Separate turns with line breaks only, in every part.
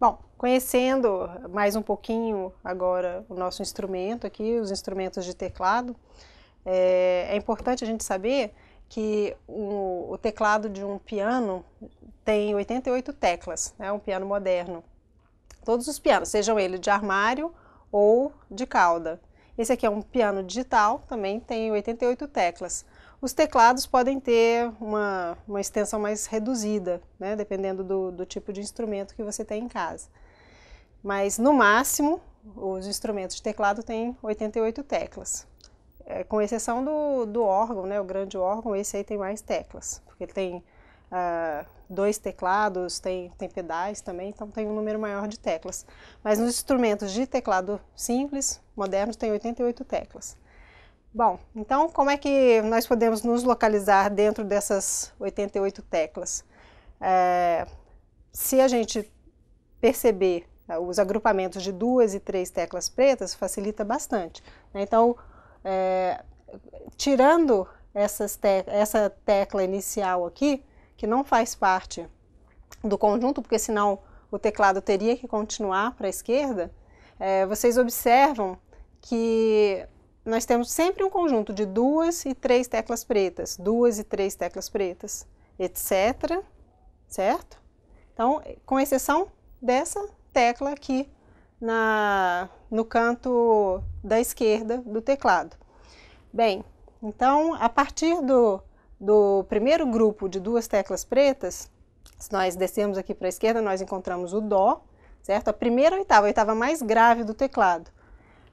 Bom, conhecendo mais um pouquinho agora o nosso instrumento aqui, os instrumentos de teclado, é, é importante a gente saber que o, o, teclado de um piano tem 88 teclas, é né, um piano moderno. Todos os pianos, sejam ele de armário ou de cauda. Esse aqui é um piano digital, também tem 88 teclas. Os teclados podem ter uma, uma extensão mais reduzida, né, dependendo do, do tipo de instrumento que você tem em casa. Mas, no máximo, os instrumentos de teclado têm 88 teclas. É, com exceção do, do órgão, né, o grande órgão, esse aí tem mais teclas, porque tem Uh, dois teclados, tem, tem pedais também, então tem um número maior de teclas. Mas nos instrumentos de teclado simples, modernos, tem 88 teclas. Bom, então como é que nós podemos nos localizar dentro dessas 88 teclas? É, se a gente perceber né, os agrupamentos de duas e três teclas pretas, facilita bastante. Né? Então, é, tirando te essa tecla inicial aqui, que não faz parte do conjunto, porque senão o teclado teria que continuar para a esquerda, é, vocês observam que nós temos sempre um conjunto de duas e três teclas pretas, duas e três teclas pretas, etc. Certo? Então, com exceção dessa tecla aqui na, no canto da esquerda do teclado. Bem, então, a partir do, do primeiro grupo de duas teclas pretas, se nós descemos aqui para a esquerda, nós encontramos o Dó, certo? A primeira oitava, a oitava mais grave do teclado.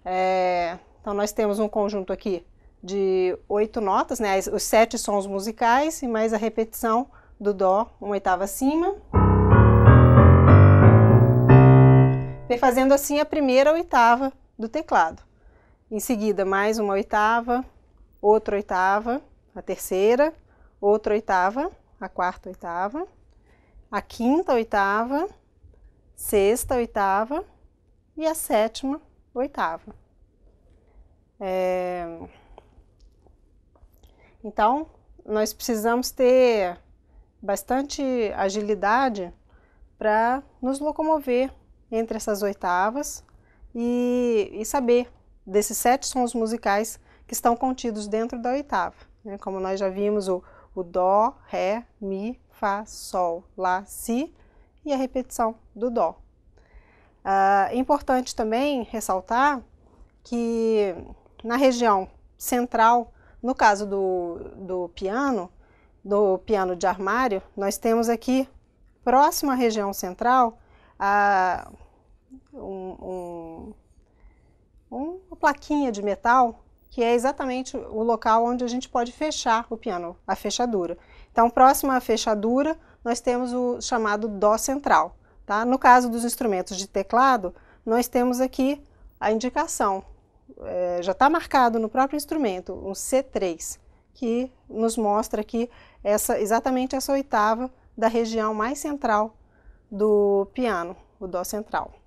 É, então, nós temos um conjunto aqui de oito notas, né, os sete sons musicais e mais a repetição do Dó, uma oitava acima. Vem fazendo assim a primeira oitava do teclado. Em seguida, mais uma oitava, outra oitava, a terceira, outra oitava, a quarta oitava, a quinta oitava, sexta oitava e a sétima oitava. É... Então, nós precisamos ter bastante agilidade para nos locomover entre essas oitavas e, e, saber desses sete sons musicais que estão contidos dentro da oitava. Né? Como nós já vimos, o, o Dó, Ré, Mi, Fá, Sol, Lá, Si e a repetição do Dó. Ah, é importante também ressaltar que na região central, no caso do, do piano, do piano de armário, nós temos aqui, próximo à região central, a, um, um, uma plaquinha de metal, que é exatamente o local onde a gente pode fechar o piano, a fechadura. Então, próximo à fechadura, nós temos o chamado dó central. Tá? No caso dos instrumentos de teclado, nós temos aqui a indicação é, já está marcado no próprio instrumento, um C3, que nos mostra aqui essa, exatamente essa oitava da região mais central do piano, o Dó central.